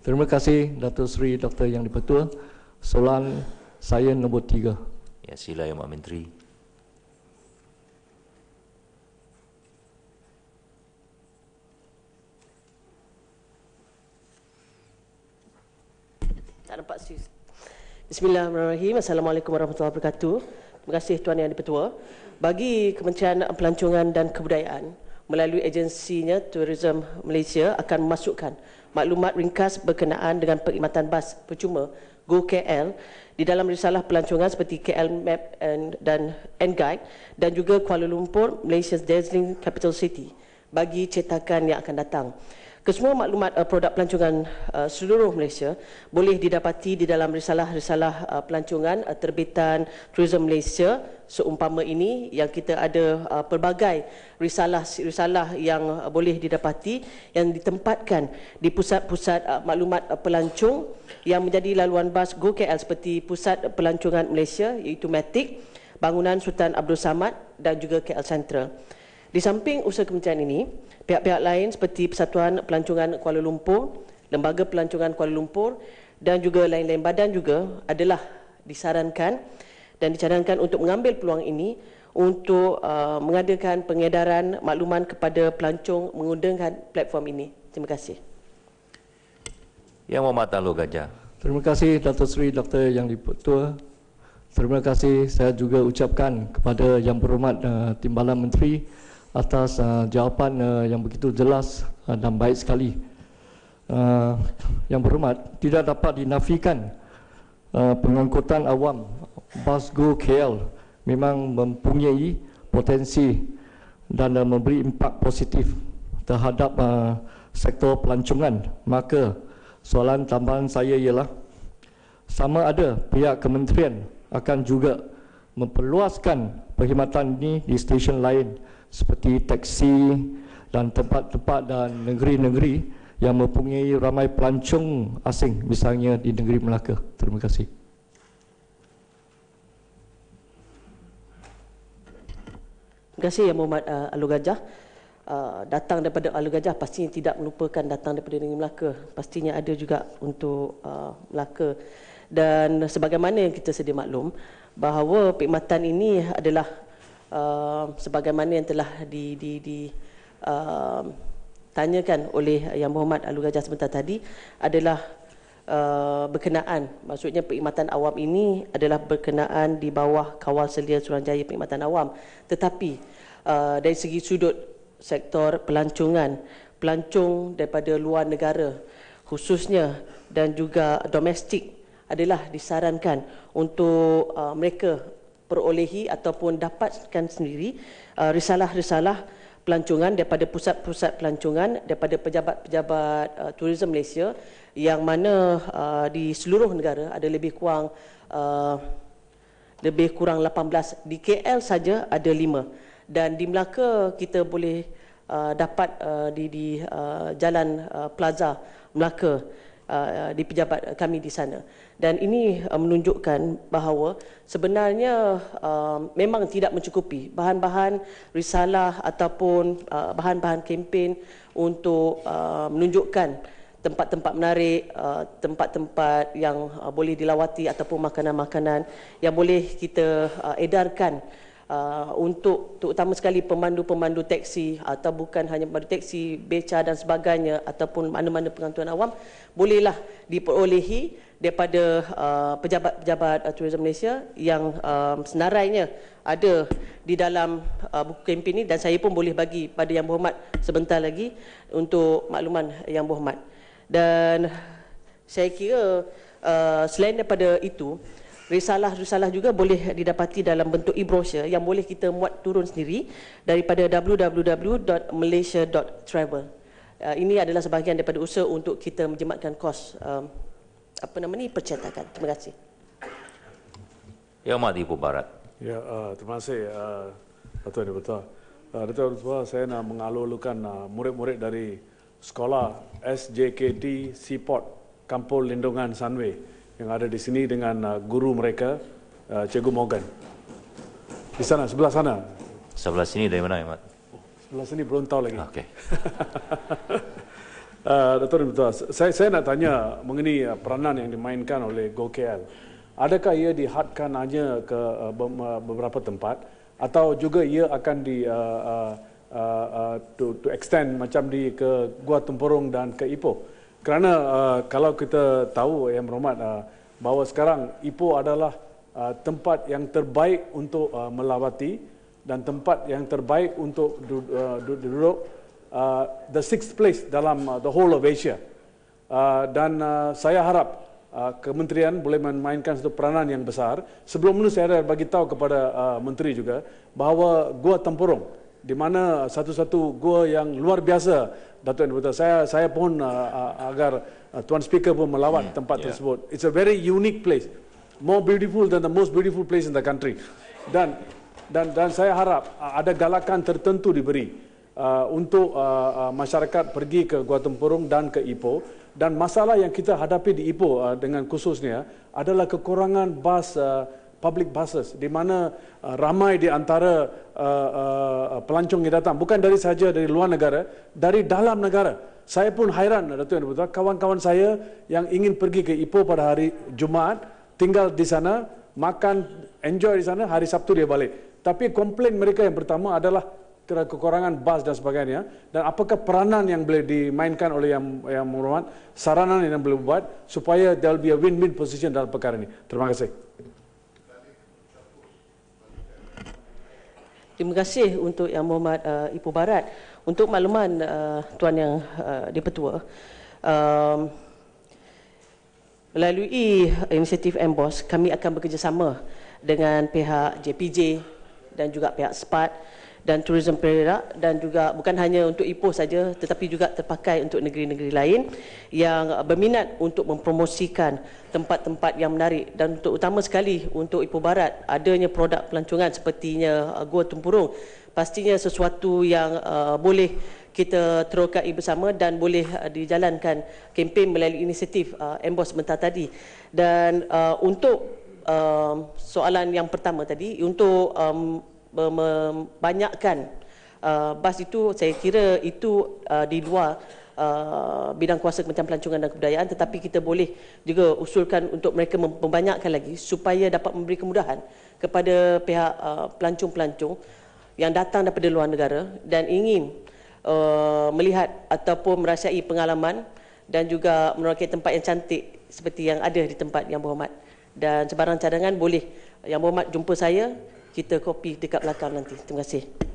Terima kasih Datuk Sri Dr. Yang Dipertua. Soalan saya nombor tiga. Ya, sila Yang Menteri. Tak dapat sius. Bismillahirrahmanirrahim. Assalamualaikum warahmatullahi wabarakatuh. Terima kasih Tuan Yang Dipertua. Bagi Kementerian Pelancongan dan Kebudayaan, melalui agensinya Tourism Malaysia akan memasukkan maklumat ringkas berkenaan dengan perkhidmatan bas percuma Go KL di dalam risalah pelancongan seperti KL Map and, dan and Guide dan juga Kuala Lumpur, Malaysia's Dazzling Capital City bagi cetakan yang akan datang. Kesemua maklumat uh, produk pelancongan uh, seluruh Malaysia boleh didapati di dalam risalah-risalah uh, pelancongan uh, terbitan Tourism Malaysia seumpama ini yang kita ada uh, pelbagai risalah-risalah yang uh, boleh didapati yang ditempatkan di pusat-pusat uh, maklumat uh, pelancong yang menjadi laluan bas GoKL seperti Pusat Pelancongan Malaysia iaitu Matic, Bangunan Sultan Abdul Samad dan juga KL Central. Di samping usaha kementerian ini, pihak-pihak lain seperti Persatuan Pelancongan Kuala Lumpur, Lembaga Pelancongan Kuala Lumpur dan juga lain-lain badan juga adalah disarankan dan dicadangkan untuk mengambil peluang ini untuk uh, mengadakan pengedaran makluman kepada pelancong menggunakan platform ini. Terima kasih. Yang Muhammad Alu Gajah. Terima kasih Datuk Seri Dr. Yang Dipertua. Terima kasih saya juga ucapkan kepada Yang Berhormat uh, Timbalan Menteri atas uh, jawapan uh, yang begitu jelas uh, dan baik sekali. Uh, yang berhormat, tidak dapat dinafikan uh, pengangkutan awam Bus Go KL memang mempunyai potensi dan uh, memberi impak positif terhadap uh, sektor pelancongan. Maka soalan tambahan saya ialah sama ada pihak kementerian akan juga memperluaskan perkhidmatan ini di stesen lain seperti taksi dan tempat-tempat dan negeri-negeri yang mempunyai ramai pelancong asing misalnya di negeri Melaka. Terima kasih. Terima kasih Yang Muhammad uh, Alu Gajah. Uh, datang daripada Alu Gajah pastinya tidak melupakan datang daripada negeri Melaka. Pastinya ada juga untuk uh, Melaka. Dan sebagaimana yang kita sedia maklum bahawa perkhidmatan ini adalah uh, sebagaimana yang telah di, di, di uh, tanyakan oleh Yang Berhormat Alu Gajah sebentar tadi adalah uh, berkenaan maksudnya perkhidmatan awam ini adalah berkenaan di bawah kawal selia Suruhanjaya perkhidmatan awam tetapi uh, dari segi sudut sektor pelancongan pelancong daripada luar negara khususnya dan juga domestik adalah disarankan untuk uh, mereka perolehi ataupun dapatkan sendiri uh, risalah-risalah pelancongan daripada pusat-pusat pelancongan daripada pejabat-pejabat uh, tourism Malaysia yang mana uh, di seluruh negara ada lebih kurang uh, lebih kurang 18 di KL saja ada 5 dan di Melaka kita boleh uh, dapat uh, di di uh, jalan uh, Plaza Melaka Uh, di pejabat kami di sana. Dan ini uh, menunjukkan bahawa sebenarnya uh, memang tidak mencukupi bahan-bahan risalah ataupun bahan-bahan kempen untuk menunjukkan tempat-tempat menarik, tempat-tempat yang boleh dilawati ataupun makanan-makanan yang boleh kita edarkan uh, untuk terutama sekali pemandu-pemandu teksi atau bukan hanya pemandu teksi, beca dan sebagainya ataupun mana-mana pengantuan awam bolehlah diperolehi daripada pejabat-pejabat uh, Tourism uh, Malaysia yang um, senarainya ada di dalam uh, buku kempen ini dan saya pun boleh bagi pada yang berhormat sebentar lagi untuk makluman yang berhormat. Dan saya kira uh, selain daripada itu, uh, risalah-risalah juga boleh didapati dalam bentuk e-brosure yang boleh kita muat turun sendiri daripada www.malaysia.travel. Uh, ini adalah sebahagian daripada usaha untuk kita menjimatkan kos um, apa nama ni percetakan. Terima kasih. Ya Mahdi Ibu Barat. Ya, uh, terima kasih Datuk uh, Ibu Tua. Uh, Datuk Ibu Tua, saya nak mengalulukan uh, murid-murid dari sekolah SJKT Seaport Kampul Lindungan Sunway yang ada di sini dengan uh, guru mereka, uh, Cikgu Morgan. Di sana, sebelah sana. Sebelah sini dari mana, Ahmad? Sebelah sini belum tahu lagi. Okay. Dato' dan Tuan, saya, saya nak tanya mengenai uh, peranan yang dimainkan oleh GoKL. Adakah ia dihadkan hanya ke beberapa tempat atau juga ia akan di uh, uh, uh, to, to extend macam di ke Gua Tempurung dan ke Ipoh? Kerana uh, kalau kita tahu eh, yang berhormat uh, bahawa sekarang Ipoh adalah uh, tempat yang terbaik untuk uh, melawati dan tempat yang terbaik untuk duduk, uh, duduk uh, the sixth place dalam uh, the whole of Asia. Uh, dan uh, saya harap uh, kementerian boleh memainkan satu peranan yang besar. Sebelum itu saya ada bagi tahu kepada uh, menteri juga bahawa Gua Tempurung di mana satu-satu gua yang luar biasa Datuk Anwar saya saya pun uh, uh, agar uh, tuan speaker pun melawat yeah, hmm, tempat yeah. tersebut it's a very unique place more beautiful than the most beautiful place in the country dan dan dan saya harap uh, ada galakan tertentu diberi uh, untuk uh, uh, masyarakat pergi ke Gua Tempurung dan ke Ipoh dan masalah yang kita hadapi di Ipoh uh, dengan khususnya adalah kekurangan bas uh, public buses di mana uh, ramai di antara uh, uh, uh, pelancong yang datang bukan dari sahaja dari luar negara dari dalam negara saya pun hairan Datuk Yang Dibutuhkan kawan-kawan saya yang ingin pergi ke Ipoh pada hari Jumaat tinggal di sana makan enjoy di sana hari Sabtu dia balik tapi komplain mereka yang pertama adalah kekurangan bas dan sebagainya dan apakah peranan yang boleh dimainkan oleh yang yang menghormat saranan yang boleh buat supaya there will be a win-win position dalam perkara ini terima kasih Terima kasih untuk Yang Muhammad uh, Ipoh Barat untuk makluman uh, Tuan Yang uh, Dipertua. Um, melalui uh, inisiatif emboss kami akan bekerjasama dengan pihak JPJ dan juga pihak SPAT dan tourism Perak dan juga bukan hanya untuk Ipoh saja tetapi juga terpakai untuk negeri-negeri lain yang uh, berminat untuk mempromosikan tempat-tempat yang menarik dan untuk utama sekali untuk Ipoh Barat adanya produk pelancongan sepertinya uh, Gua Tumpurung pastinya sesuatu yang uh, boleh kita terokai bersama dan boleh uh, dijalankan kempen melalui inisiatif uh, Embos sebentar tadi dan uh, untuk uh, soalan yang pertama tadi untuk um, membanyakkan uh, bas itu saya kira itu uh, di luar uh, bidang kuasa Kementerian Pelancongan dan Kebudayaan tetapi kita boleh juga usulkan untuk mereka membanyakkan lagi supaya dapat memberi kemudahan kepada pihak uh, pelancong-pelancong yang datang daripada luar negara dan ingin uh, melihat ataupun merasai pengalaman dan juga meraih tempat yang cantik seperti yang ada di tempat yang berhormat dan sebarang cadangan boleh yang berhormat jumpa saya kita copy dekat belakang nanti. Terima kasih.